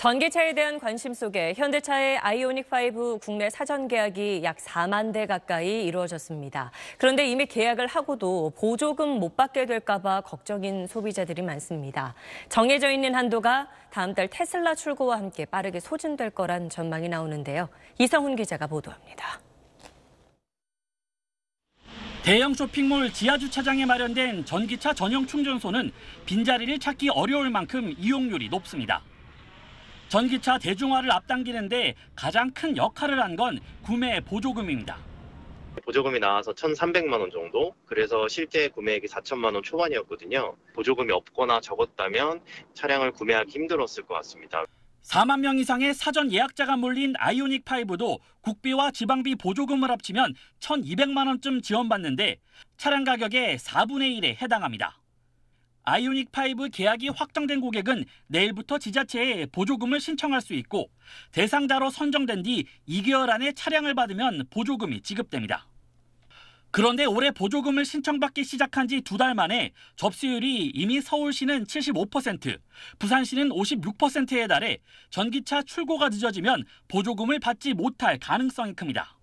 전기차에 대한 관심 속에 현대차의 아이오닉5 국내 사전 계약이 약 4만 대 가까이 이루어졌습니다. 그런데 이미 계약을 하고도 보조금 못 받게 될까 봐 걱정인 소비자들이 많습니다. 정해져 있는 한도가 다음 달 테슬라 출고와 함께 빠르게 소진될 거란 전망이 나오는데요. 이성훈 기자가 보도합니다. 대형 쇼핑몰 지하 주차장에 마련된 전기차 전용 충전소는 빈자리를 찾기 어려울 만큼 이용률이 높습니다. 전기차 대중화를 앞당기는데 가장 큰 역할을 한 건 구매 보조금입니다. 보조금이 나와서 1,300만 원 정도. 그래서 실제 구매액이 4천만 원 초반이었거든요. 보조금이 없거나 적었다면 차량을 구매하기 힘들었을 것 같습니다. 4만 명 이상의 사전 예약자가 몰린 아이오닉 5도 국비와 지방비 보조금을 합치면 1,200만 원쯤 지원받는데 차량 가격의 4분의 1에 해당합니다. 아이오닉5 계약이 확정된 고객은 내일부터 지자체에 보조금을 신청할 수 있고 대상자로 선정된 뒤 2개월 안에 차량을 받으면 보조금이 지급됩니다. 그런데 올해 보조금을 신청받기 시작한 지 두 달 만에 접수율이 이미 서울시는 75%, 부산시는 56%에 달해 전기차 출고가 늦어지면 보조금을 받지 못할 가능성이 큽니다.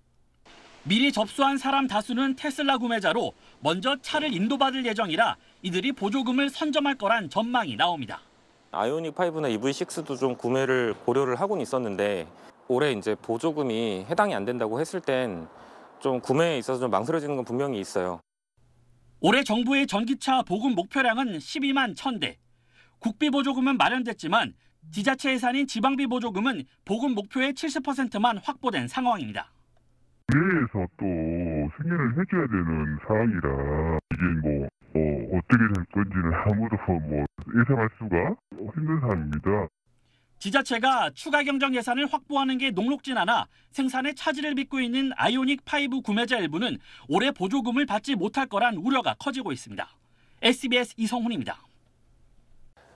미리 접수한 사람 다수는 테슬라 구매자로 먼저 차를 인도받을 예정이라 이들이 보조금을 선점할 거란 전망이 나옵니다. 아이오닉 5나 EV6도 좀 구매를 고려를 하고는 있었는데 올해 이제 보조금이 해당이 안 된다고 했을 땐좀 구매에 있어서 좀 망설여지는 건 분명히 있어요. 올해 정부의 전기차 보급 목표량은 12만 1000대. 국비 보조금은 마련됐지만 지자체 예산인 지방비 보조금은 보급 목표의 70%만 확보된 상황입니다. 미에서또 승인을 해줘야 되는 상황이라 이게 뭐뭐 어떻게 될 건지는 아무도 뭐 예상할 수가 힘든 상황입니다. 지자체가 추가 경정 예산을 확보하는 게 녹록진 않아 생산에 차질을 빚고 있는 아이오닉 5 구매자 일부는 올해 보조금을 받지 못할 거란 우려가 커지고 있습니다. SBS 이성훈입니다.